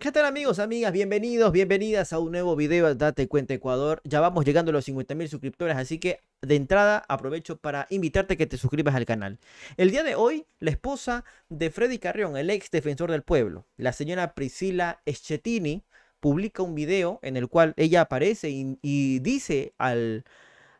¿Qué tal amigos, amigas? Bienvenidos, bienvenidas a un nuevo video de Date Cuenta Ecuador. Ya vamos llegando a los 50.000 suscriptores, así que de entrada aprovecho para invitarte a que te suscribas al canal. El día de hoy, la esposa de Freddy Carrión, el ex defensor del pueblo, la señora Priscila Schettini, publica un video en el cual ella aparece y dice al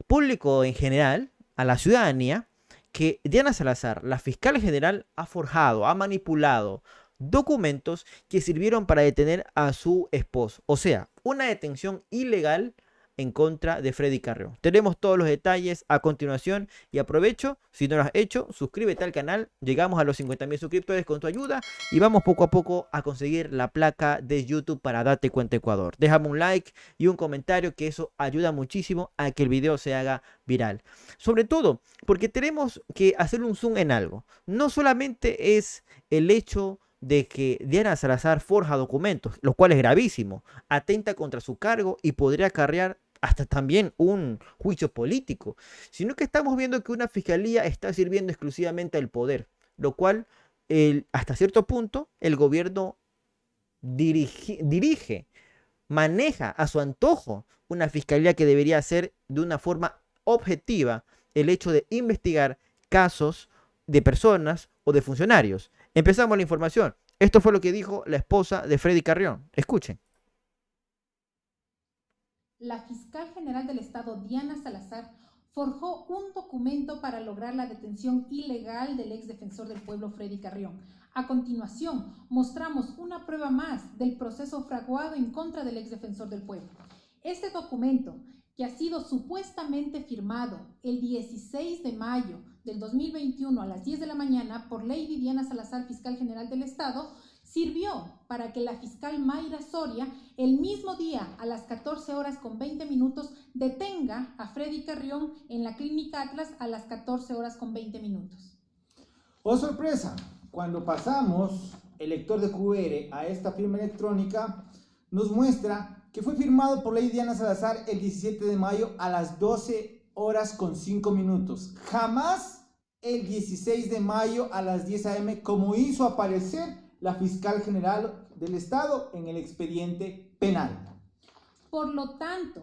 público en general, a la ciudadanía, que Diana Salazar, la fiscal general, ha forjado, ha manipulado documentos que sirvieron para detener a su esposo. O sea, una detención ilegal en contra de Freddy Carreo. Tenemos todos los detalles a continuación y aprovecho, si no lo has hecho, suscríbete al canal, llegamos a los 50.000 suscriptores con tu ayuda y vamos poco a poco a conseguir la placa de YouTube para Date Cuenta Ecuador. Déjame un like y un comentario que eso ayuda muchísimo a que el video se haga viral. Sobre todo porque tenemos que hacer un zoom en algo. No solamente es el hecho de que Diana Salazar forja documentos, lo cual es gravísimo, atenta contra su cargo y podría acarrear hasta también un juicio político, sino que estamos viendo que una fiscalía está sirviendo exclusivamente al poder, lo cual hasta cierto punto el gobierno dirige, dirige, maneja a su antojo una fiscalía que debería hacer de una forma objetiva el hecho de investigar casos de personas o de funcionarios. Empezamos la información. Esto fue lo que dijo la esposa de Freddy Carrión. Escuchen. La fiscal general del Estado, Diana Salazar, forjó un documento para lograr la detención ilegal del ex defensor del pueblo Freddy Carrión. A continuación, mostramos una prueba más del proceso fraguado en contra del ex defensor del pueblo. Este documento, que ha sido supuestamente firmado el 16 de mayo del 2021 a las 10 de la mañana por ley Diana Salazar, fiscal general del Estado, sirvió para que la fiscal Mayra Soria, el mismo día a las 14 horas con 20 minutos, detenga a Freddy Carrión en la clínica Atlas a las 14 horas con 20 minutos. ¡Oh sorpresa! Cuando pasamos el lector de QR a esta firma electrónica, nos muestra que fue firmado por ley Diana Salazar el 17 de mayo a las 12 horas con cinco minutos. Jamás el 16 de mayo a las 10 a.m., como hizo aparecer la fiscal general del Estado en el expediente penal. Por lo tanto,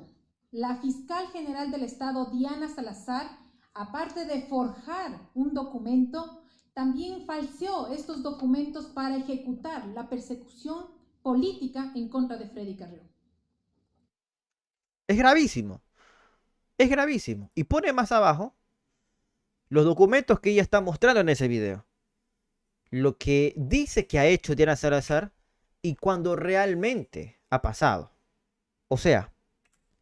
la fiscal general del Estado, Diana Salazar, aparte de forjar un documento, también falseó estos documentos para ejecutar la persecución política en contra de Freddy Carrió. Es gravísimo es gravísimo. Y pone más abajo los documentos que ella está mostrando en ese video. Lo que dice que ha hecho Diana Salazar y cuando realmente ha pasado. O sea,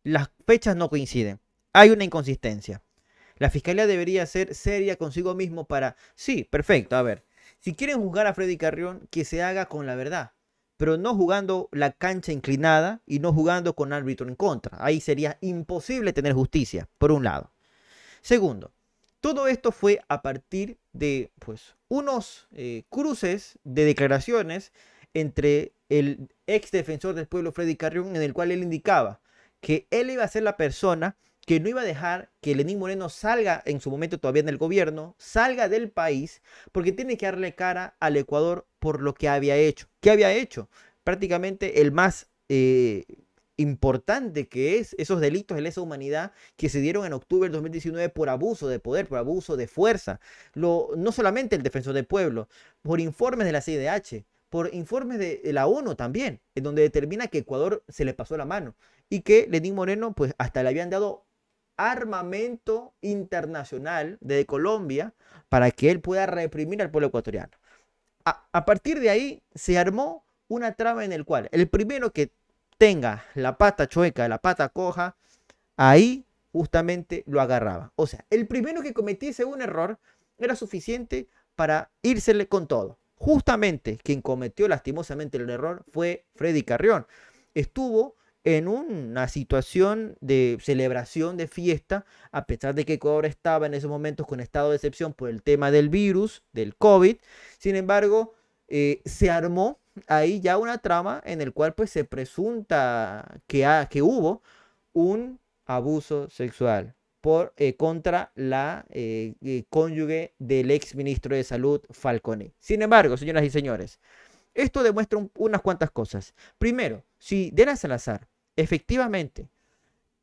las fechas no coinciden. Hay una inconsistencia. La fiscalía debería ser seria consigo mismo para... Sí, perfecto, a ver. Si quieren juzgar a Freddy Carrión, que se haga con la verdad pero no jugando la cancha inclinada y no jugando con árbitro en contra. Ahí sería imposible tener justicia, por un lado. Segundo, todo esto fue a partir de pues, unos eh, cruces de declaraciones entre el ex defensor del pueblo Freddy Carrión, en el cual él indicaba que él iba a ser la persona que no iba a dejar que Lenín Moreno salga en su momento todavía en el gobierno, salga del país, porque tiene que darle cara al Ecuador por lo que había hecho. ¿Qué había hecho? Prácticamente el más eh, importante que es esos delitos de lesa humanidad que se dieron en octubre del 2019 por abuso de poder, por abuso de fuerza. Lo, no solamente el defensor del pueblo, por informes de la CIDH, por informes de, de la ONU también, en donde determina que Ecuador se le pasó la mano y que Lenín Moreno, pues hasta le habían dado armamento internacional de Colombia para que él pueda reprimir al pueblo ecuatoriano. A, partir de ahí se armó una trama en el cual el primero que tenga la pata chueca, la pata coja, ahí justamente lo agarraba. O sea, el primero que cometiese un error era suficiente para irse con todo. Justamente quien cometió lastimosamente el error fue Freddy Carrión. Estuvo en una situación de celebración de fiesta, a pesar de que Ecuador estaba en esos momentos con estado de excepción por el tema del virus, del COVID. Sin embargo, eh, se armó ahí ya una trama en el cual pues se presunta que, que hubo un abuso sexual por, eh, contra la eh, cónyuge del ex ministro de Salud, Falcone. Sin embargo, señoras y señores, esto demuestra unas cuantas cosas. Primero, si Dena Salazar efectivamente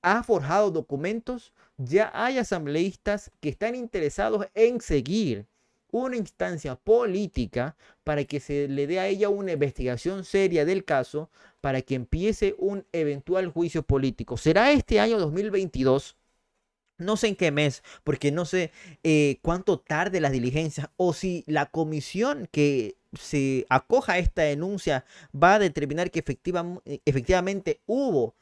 ha forjado documentos, ya hay asambleístas que están interesados en seguir una instancia política para que se le dé a ella una investigación seria del caso para que empiece un eventual juicio político. ¿Será este año 2022? No sé en qué mes, porque no sé eh, cuánto tarde las diligencias o si la comisión que si acoja esta denuncia va a determinar que efectivamente hubo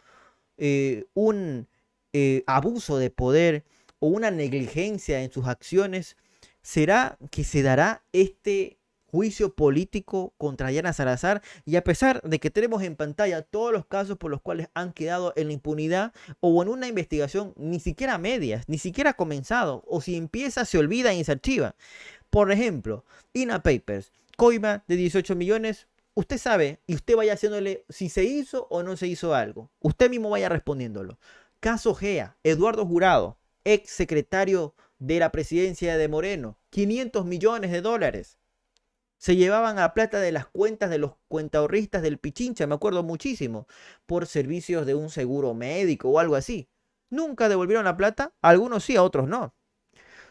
eh, un eh, abuso de poder o una negligencia en sus acciones, será que se dará este juicio político contra Yana Salazar y a pesar de que tenemos en pantalla todos los casos por los cuales han quedado en la impunidad o en una investigación ni siquiera media medias, ni siquiera ha comenzado o si empieza se olvida y se archiva. Por ejemplo, INA Papers, coima de 18 millones, usted sabe y usted vaya haciéndole si se hizo o no se hizo algo. Usted mismo vaya respondiéndolo. Caso GEA, Eduardo Jurado, ex secretario de la presidencia de Moreno, 500 millones de dólares. Se llevaban a plata de las cuentas de los cuentahorristas del Pichincha, me acuerdo muchísimo, por servicios de un seguro médico o algo así. Nunca devolvieron la plata, algunos sí, a otros no.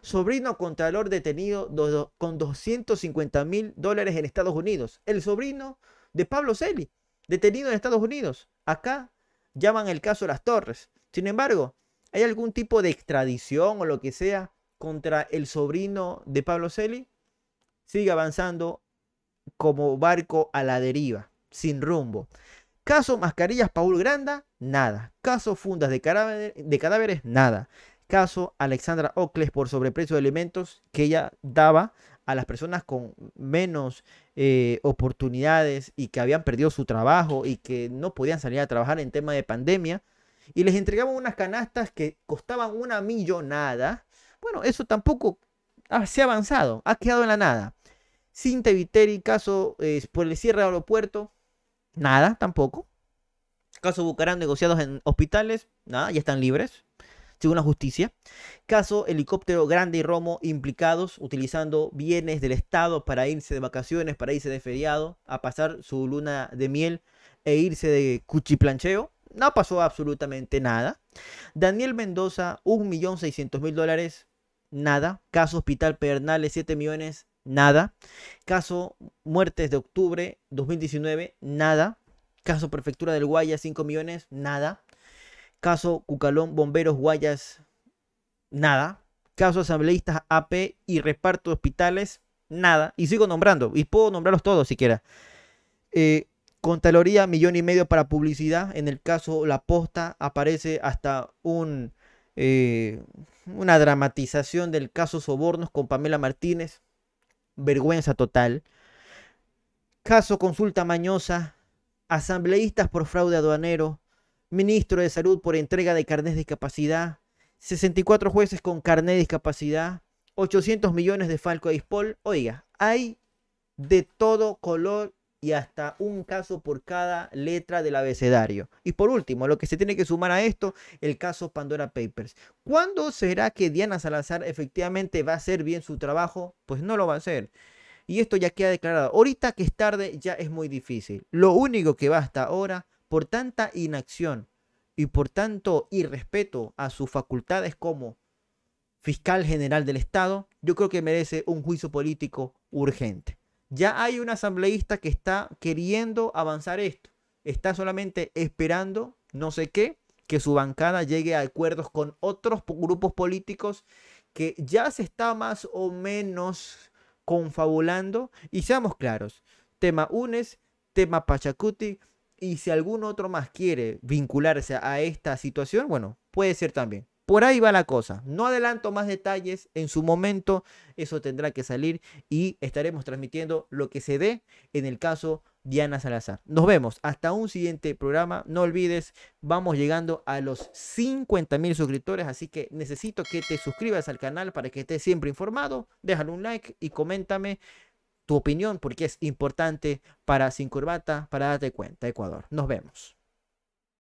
Sobrino contralor detenido con 250 mil dólares en Estados Unidos. El sobrino de Pablo Celi, detenido en Estados Unidos. Acá llaman el caso Las Torres. Sin embargo, ¿hay algún tipo de extradición o lo que sea contra el sobrino de Pablo Celi? Sigue avanzando como barco a la deriva, sin rumbo. Caso Mascarillas Paul Granda, nada. Caso Fundas de, de Cadáveres, nada caso Alexandra Ocles por sobreprecio de alimentos que ella daba a las personas con menos eh, oportunidades y que habían perdido su trabajo y que no podían salir a trabajar en tema de pandemia y les entregaban unas canastas que costaban una millonada. Bueno, eso tampoco se ha avanzado, ha quedado en la nada. Cinta Viteri, caso eh, por el cierre del aeropuerto, nada tampoco. Caso Bucarán, negociados en hospitales, nada, ya están libres según la justicia. Caso, helicóptero Grande y Romo implicados utilizando bienes del Estado para irse de vacaciones, para irse de feriado, a pasar su luna de miel e irse de cuchiplancheo. No pasó absolutamente nada. Daniel Mendoza, 1.600.000 dólares, nada. Caso Hospital Pernales, 7 millones, nada. Caso Muertes de Octubre 2019, nada. Caso Prefectura del Guaya, 5 millones, nada. Caso Cucalón, Bomberos, Guayas, nada. Caso Asambleístas, AP y Reparto de Hospitales, nada. Y sigo nombrando, y puedo nombrarlos todos siquiera. Eh, Contraloría, millón y medio para publicidad. En el caso La Posta, aparece hasta un, eh, una dramatización del caso Sobornos con Pamela Martínez. Vergüenza total. Caso Consulta Mañosa, asambleístas por fraude aduanero, ministro de Salud por entrega de carnet de discapacidad, 64 jueces con carné de discapacidad, 800 millones de Falco a Dispol. Oiga, hay de todo color y hasta un caso por cada letra del abecedario. Y por último, lo que se tiene que sumar a esto, el caso Pandora Papers. ¿Cuándo será que Diana Salazar efectivamente va a hacer bien su trabajo? Pues no lo va a hacer. Y esto ya queda declarado. Ahorita que es tarde ya es muy difícil. Lo único que va hasta ahora por tanta inacción y por tanto irrespeto a sus facultades como fiscal general del Estado, yo creo que merece un juicio político urgente. Ya hay un asambleísta que está queriendo avanzar esto, está solamente esperando no sé qué, que su bancada llegue a acuerdos con otros grupos políticos que ya se está más o menos confabulando. Y seamos claros, tema UNES, tema Pachacuti, y si algún otro más quiere vincularse a esta situación, bueno, puede ser también. Por ahí va la cosa. No adelanto más detalles. En su momento eso tendrá que salir y estaremos transmitiendo lo que se dé en el caso Diana Salazar. Nos vemos hasta un siguiente programa. No olvides, vamos llegando a los 50 mil suscriptores, así que necesito que te suscribas al canal para que estés siempre informado. Déjale un like y coméntame tu opinión porque es importante para Sin Corbata para darte cuenta, Ecuador. Nos vemos.